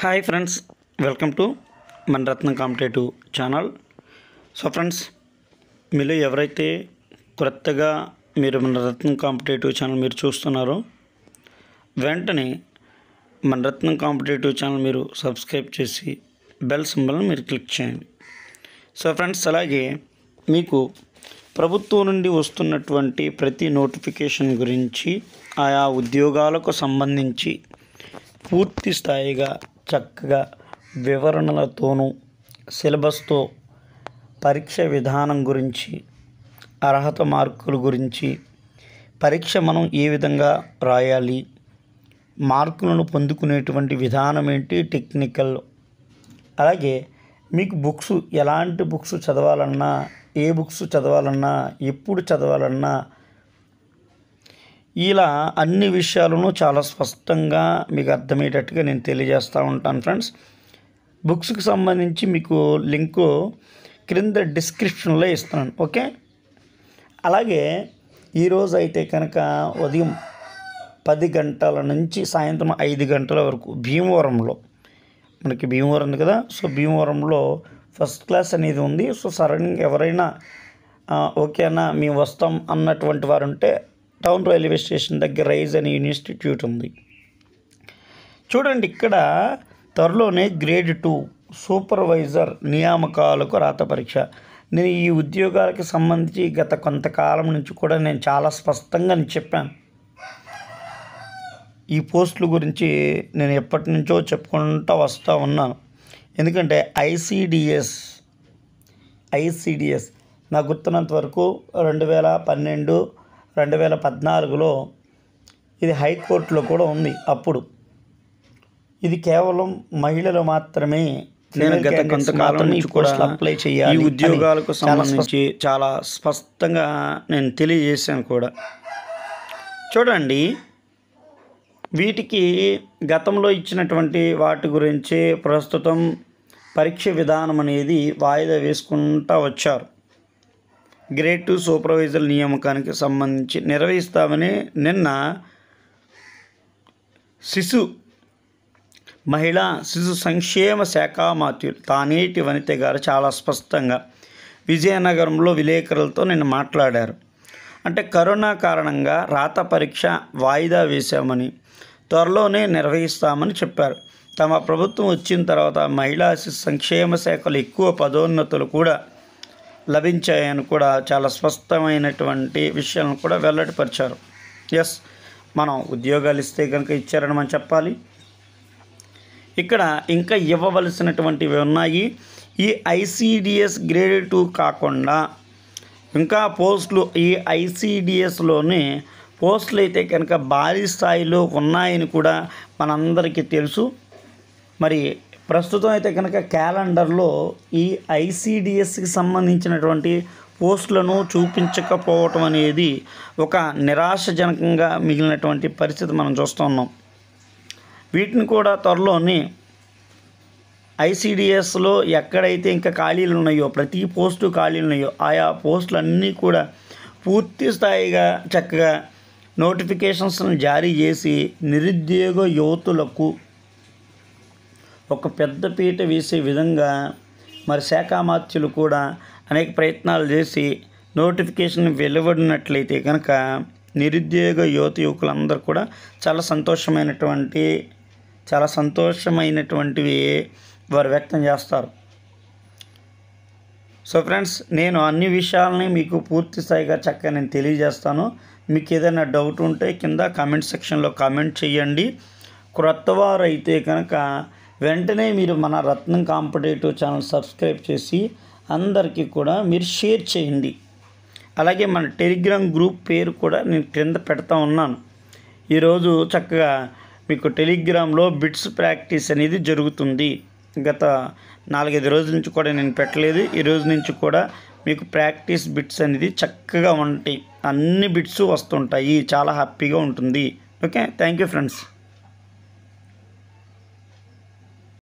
hi friends welcome to మన Ratnam competitive channel so friends మీలో ఎవరైతే కొత్తగా మీరు మన రత్నం కాంపిటేటివ్ ఛానల్ మీరు చూస్తున్నారో వెంటనే మన రత్నం కాంపిటేటివ్ ఛానల్ మీరు సబ్స్క్రైబ్ చేసి బెల్ సింబల్ని మీరు క్లిక్ చేయండి సో ఫ్రెండ్స్ అలాగే మీకు ప్రభుత్వం నుండి వస్తున్నటువంటి ప్రతి నోటిఫికేషన్ గురించి ఆయా ఉద్యోగాలకు సంబంధించి పూర్తి స్థాయిగా చక్కగా వివరణలతోనూ సిలబస్తో పరీక్ష విధానం గురించి అర్హత మార్కుల గురించి పరీక్ష మనం ఏ విధంగా రాయాలి మార్కులను పొందుకునేటువంటి విధానం ఏంటి టెక్నికల్ అలాగే మీకు బుక్స్ ఎలాంటి బుక్స్ చదవాలన్నా ఏ బుక్స్ చదవాలన్నా ఎప్పుడు చదవాలన్నా ఇలా అన్ని విషయాలను చాలా స్పష్టంగా మీకు అర్థమయ్యేటట్టుగా నేను తెలియజేస్తూ ఉంటాను ఫ్రెండ్స్ బుక్స్కి సంబంధించి మీకు లింకు క్రింద డిస్క్రిప్షన్లో ఇస్తున్నాను ఓకే అలాగే ఈరోజు అయితే కనుక ఉదయం పది గంటల నుంచి సాయంత్రం ఐదు గంటల వరకు భీమవరంలో మనకి భీమవరం ఉంది కదా సో భీమవరంలో ఫస్ట్ క్లాస్ అనేది ఉంది సో సరౌండింగ్ ఎవరైనా ఓకేనా మేము వస్తాం అన్నటువంటి వారు ఉంటే టౌన్ రైల్వే స్టేషన్ దగ్గర రైజ్ అనే ఇన్స్టిట్యూట్ ఉంది చూడండి ఇక్కడ త్వరలోనే గ్రేడ్ టూ సూపర్వైజర్ నియామకాలకు రాత పరీక్ష నేను ఈ ఉద్యోగాలకు సంబంధించి గత కొంతకాలం నుంచి కూడా నేను చాలా స్పష్టంగా నేను చెప్పాను ఈ పోస్టుల గురించి నేను ఎప్పటి నుంచో చెప్పుకుంటూ వస్తూ ఉన్నాను ఎందుకంటే ఐసిడిఎస్ ఐసిడిఎస్ నాకు గుర్తున్నంత వరకు రెండు వేల పన్నెండు రెండు వేల పద్నాలుగులో ఇది హైకోర్టులో కూడా ఉంది అప్పుడు ఇది కేవలం మహిళలు మాత్రమే నేను గత కొంతకాలం నుంచి కూడా అప్లై చేయాలి ఈ ఉద్యోగాలకు సంబంధించి చాలా స్పష్టంగా నేను తెలియజేశాను కూడా చూడండి వీటికి గతంలో ఇచ్చినటువంటి వాటి గురించి ప్రస్తుతం పరీక్ష విధానం అనేది వాయిదా వేసుకుంటూ వచ్చారు గ్రేడ్ టూ సూపర్వైజర్ నియామకానికి సంబంధించి నిర్వహిస్తామని నిన్న శిశు మహిళా శిశు సంక్షేమ శాఖ మాత్యులు తానేటి వనిత గారు చాలా స్పష్టంగా విజయనగరంలో విలేకరులతో నిన్న మాట్లాడారు అంటే కరోనా కారణంగా రాత పరీక్ష వాయిదా వేశామని త్వరలోనే నిర్వహిస్తామని చెప్పారు తమ ప్రభుత్వం వచ్చిన తర్వాత మహిళా శిశు సంక్షేమ శాఖలు ఎక్కువ పదోన్నతులు కూడా లభించాయని కూడా చాలా స్పష్టమైనటువంటి విషయాలను కూడా వెల్లడిపరిచారు ఎస్ మనం ఉద్యోగాలు ఇస్తే కనుక ఇచ్చారని మనం చెప్పాలి ఇక్కడ ఇంకా ఇవ్వవలసినటువంటివి ఉన్నాయి ఈ ఐసిడిఎస్ గ్రేడ్ టూ కాకుండా ఇంకా పోస్టులు ఈ ఐసిడిఎస్లోనే పోస్టులు అయితే కనుక భారీ స్థాయిలో ఉన్నాయని కూడా మనందరికీ తెలుసు మరి ప్రస్తుతం అయితే కనుక క్యాలెండర్లో ఈ ఐసీడిఎస్కి సంబంధించినటువంటి పోస్టులను చూపించకపోవటం అనేది ఒక నిరాశజనకంగా మిగిలినటువంటి పరిస్థితి మనం చూస్తున్నాం వీటిని కూడా త్వరలోని ఐసీడిఎస్లో ఎక్కడైతే ఇంకా ఖాళీలు ఉన్నాయో ప్రతి పోస్టు ఖాళీలు ఉన్నాయో ఆయా పోస్టులన్నీ కూడా పూర్తి స్థాయిగా చక్కగా నోటిఫికేషన్స్ను జారీ చేసి నిరుద్యోగ యువతులకు ఒక పెద్ద పీట వేసే విధంగా మరి శాఖామాత్యులు కూడా అనేక ప్రయత్నాలు చేసి నోటిఫికేషన్ వెలువడినట్లయితే కనుక నిరుద్యోగ యువత యువకులందరూ కూడా చాలా సంతోషమైనటువంటి చాలా సంతోషమైనటువంటివి వారు వ్యక్తం చేస్తారు సో ఫ్రెండ్స్ నేను అన్ని విషయాలని మీకు పూర్తి స్థాయిగా చక్కగా నేను తెలియజేస్తాను మీకు ఏదైనా డౌట్ ఉంటే కింద కామెంట్ సెక్షన్లో కామెంట్ చేయండి క్రొత్త వారు అయితే కనుక వెంటనే మీరు మన రత్నం కాంపిటేటివ్ ఛానల్ సబ్స్క్రైబ్ చేసి అందరికీ కూడా మీరు షేర్ చేయండి అలాగే మన టెలిగ్రామ్ గ్రూప్ పేరు కూడా నేను క్రింద పెడతా ఉన్నాను ఈరోజు చక్కగా మీకు టెలిగ్రామ్లో బిట్స్ ప్రాక్టీస్ అనేది జరుగుతుంది గత నాలుగైదు రోజుల నుంచి కూడా నేను పెట్టలేదు ఈ రోజు నుంచి కూడా మీకు ప్రాక్టీస్ బిట్స్ అనేది చక్కగా ఉంటాయి అన్ని బిట్స్ వస్తుంటాయి చాలా హ్యాపీగా ఉంటుంది ఓకే థ్యాంక్ యూ ఫ్రెండ్స్